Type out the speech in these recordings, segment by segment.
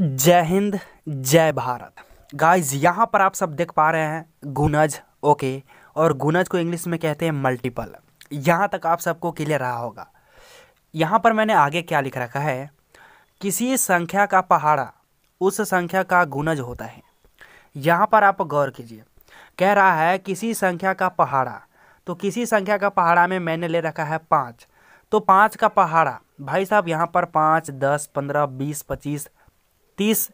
जय हिंद जय भारत गाइस यहाँ पर आप सब देख पा रहे हैं गुनज ओके और गुनज को इंग्लिश में कहते हैं मल्टीपल यहाँ तक आप सबको क्लियर रहा होगा यहाँ पर मैंने आगे क्या लिख रखा है किसी संख्या का पहाड़ा उस संख्या का गुनज होता है यहाँ पर आप गौर कीजिए कह रहा है किसी संख्या का पहाड़ा तो किसी संख्या का पहाड़ा में मैंने ले रखा है पाँच तो पाँच का पहाड़ा भाई साहब यहाँ पर पाँच दस पंद्रह बीस पच्चीस तीस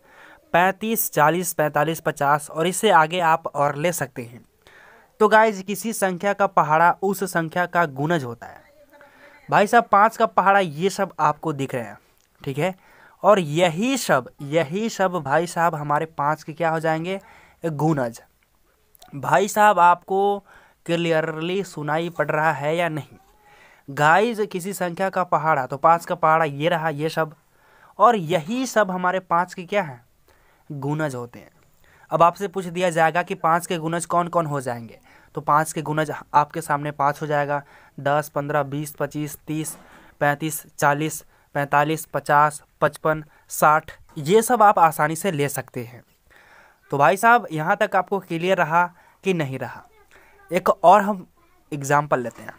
पैंतीस चालीस पैंतालीस पचास और इससे आगे आप और ले सकते हैं तो गाइज किसी संख्या का पहाड़ा उस संख्या का गुनज होता है भाई साहब पाँच का पहाड़ा ये सब आपको दिख रहे हैं ठीक है और यही सब यही सब भाई साहब हमारे पाँच के क्या हो जाएंगे गुनज भाई साहब आपको क्लियरली सुनाई पड़ रहा है या नहीं गाइज किसी संख्या का पहाड़ा तो पाँच का पहाड़ा ये रहा ये सब और यही सब हमारे पाँच के क्या हैं गुनज होते हैं अब आपसे पूछ दिया जाएगा कि पाँच के गुनज कौन कौन हो जाएंगे तो पाँच के गुनज आपके सामने पाँच हो जाएगा दस पंद्रह बीस पच्चीस तीस पैंतीस चालीस पैंतालीस पचास पचपन साठ ये सब आप आसानी से ले सकते हैं तो भाई साहब यहाँ तक आपको क्लियर रहा कि नहीं रहा एक और हम एग्ज़ाम्पल लेते हैं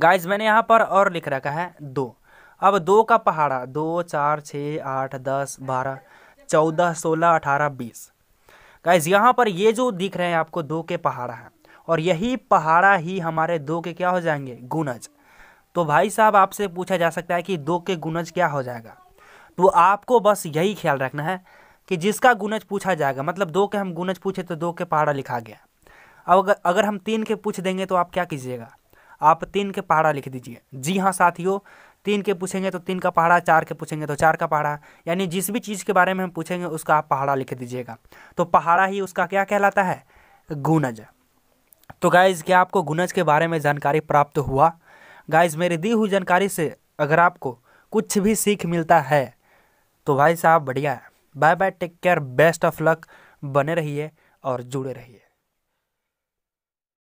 गाइज मैंने यहाँ पर और लिख रखा है दो अब दो का पहाड़ा दो चार छः आठ दस बारह चौदह सोलह अठारह बीस गाइज यहाँ पर ये जो दिख रहे हैं आपको दो के पहाड़ा हैं और यही पहाड़ा ही हमारे दो के क्या हो जाएंगे गुनज तो भाई साहब आपसे पूछा जा सकता है कि दो के गुनज क्या हो जाएगा तो आपको बस यही ख्याल रखना है कि जिसका गुनज पूछा जाएगा मतलब दो के हम गुनज पूछे तो दो के पहाड़ा लिखा गया अब अगर अगर हम तीन के पूछ देंगे तो आप क्या कीजिएगा आप तीन के पहाड़ा लिख दीजिए जी हाँ साथियों तीन के पूछेंगे तो तीन का पहाड़ा चार के पूछेंगे तो चार का पहाड़ा यानी जिस भी चीज़ के बारे में हम पूछेंगे उसका आप पहाड़ा लिख दीजिएगा तो पहाड़ा ही उसका क्या कहलाता है गुनज तो गाइज़ क्या आपको गुनज के बारे में जानकारी प्राप्त हुआ गाइज़ मेरी दी हुई जानकारी से अगर आपको कुछ भी सीख मिलता है तो भाई साहब बढ़िया है bye bye take care best of luck बने रहिए और जुड़े रहिए